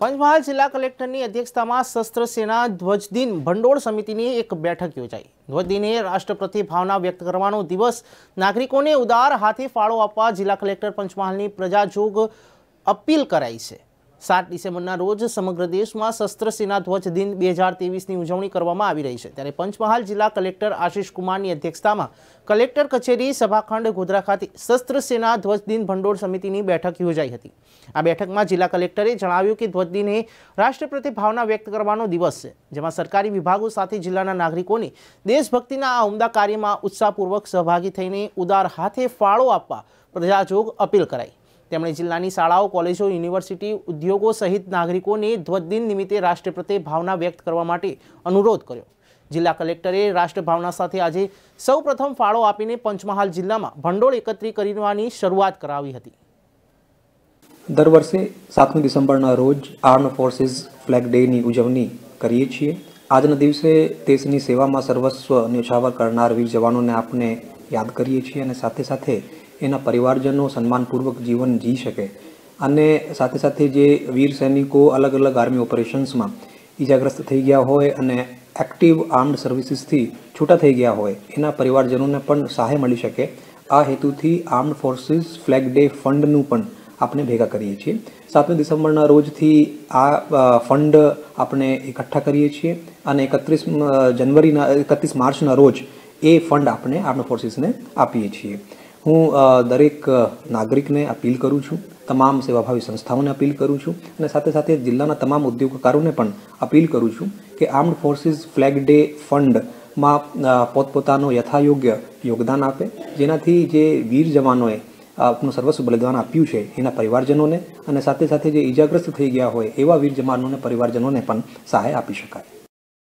પંચમહાલ જિલ્લા કલેક્ટરની અધ્યક્ષતામાં શસ્ત્ર સેના ધ્વજદિન ભંડોળ સમિતિની એક બેઠક યોજાઈ ધ્વજદિને રાષ્ટ્રપ્રતિ ભાવના વ્યક્ત કરવાનો દિવસ નાગરિકોને ઉદાર હાથે ફાળો આપવા જિલ્લા કલેક્ટર પંચમહાલની પ્રજાજોગ અપીલ કરાઈ છે સાત ડિસેમ્બરના રોજ સમગ્ર દેશમાં શસ્ત્ર સેના ધ્વજ દિન બે હજાર ની ઉજવણી કરવામાં આવી રહી છે ત્યારે પંચમહાલ જિલ્લા કલેક્ટર આશિષ કુમારની અધ્યક્ષતામાં કલેક્ટર કચેરી સભાખંડ ગોધરા ખાતે શસ્ત્ર સેના ધ્વજ દિન ભંડોળ સમિતિની બેઠક યોજાઈ હતી આ બેઠકમાં જિલ્લા કલેક્ટરે જણાવ્યું કે ધ્વજ દિન એ રાષ્ટ્રપ્રતિ ભાવના વ્યક્ત કરવાનો દિવસ છે જેમાં સરકારી વિભાગો સાથે જિલ્લાના નાગરિકોને દેશભક્તિના આ ઉમદા કાર્યમાં ઉત્સાહપૂર્વક સહભાગી થઈને ઉદાર હાથે ફાળો આપવા પ્રજાજોગ અપીલ કરાઈ તેમણે જિલ્લાની શાળાઓ કોલેજો યુનિવર્સિટી ઉદ્યોગો સહિત નાગરિકોને ધ્વજદિન નિમિત્તે રાષ્ટ્ર પ્રત્યે ભાવના વ્યક્ત કરવા માટે અનુરોધ કર્યો જિલ્લા કલેક્ટરે રાષ્ટ્રભાવના સાથે આજે સૌપ્રથમ ફાળો આપીને પંચમહાલ જિલ્લામાં ભંડોળ એકત્રિત કરવાની શરૂઆત કરાવી હતી દર વર્ષે સાતમી ડિસેમ્બરના રોજ આર્મ ફોર્સિસ ફ્લેગ ડેની ઉજવણી કરીએ છીએ આજના દિવસે દેશની સેવામાં સર્વસ્વ ન્યોછાવર કરનાર વીર જવાનોને આપણે યાદ કરીએ છીએ અને સાથે સાથે એના પરિવારજનો સન્માનપૂર્વક જીવન જી શકે અને સાથે સાથે જે વીર સૈનિકો અલગ અલગ આર્મી ઓપરેશન્સમાં ઈજાગ્રસ્ત થઈ ગયા હોય અને એક્ટિવ આર્મ્ડ સર્વિસીસથી છૂટા થઈ ગયા હોય એના પરિવારજનોને પણ સહાય મળી શકે આ હેતુથી આર્મ્ડ ફોર્સિસ ફ્લેગ ડે ફંડનું પણ આપણે ભેગા કરીએ છીએ સાતમી ડિસેમ્બરના રોજથી આ ફંડ આપણે એકઠા કરીએ છીએ અને એકત્રીસ જનવરીના એકત્રીસ માર્ચના રોજ એ ફંડ આપણે આર્મ્ડ ફોર્સિસને આપીએ છીએ હું દરેક નાગરિકને અપીલ કરું છું તમામ સેવાભાવી સંસ્થાઓને અપીલ કરું છું અને સાથે સાથે જિલ્લાના તમામ ઉદ્યોગકારોને પણ અપીલ કરું છું કે આર્મ્ડ ફોર્સિસ ફ્લેગ ડે ફંડમાં પોતપોતાનો યથાયોગ્ય યોગદાન આપે જેનાથી જે વીર જવાનોએ આપનું સર્વસ્વ બલિદાન આપ્યું છે એના પરિવારજનોને અને સાથે સાથે જે ઈજાગ્રસ્ત થઈ ગયા હોય એવા વીર જવાનોને પરિવારજનોને પણ સહાય આપી શકાય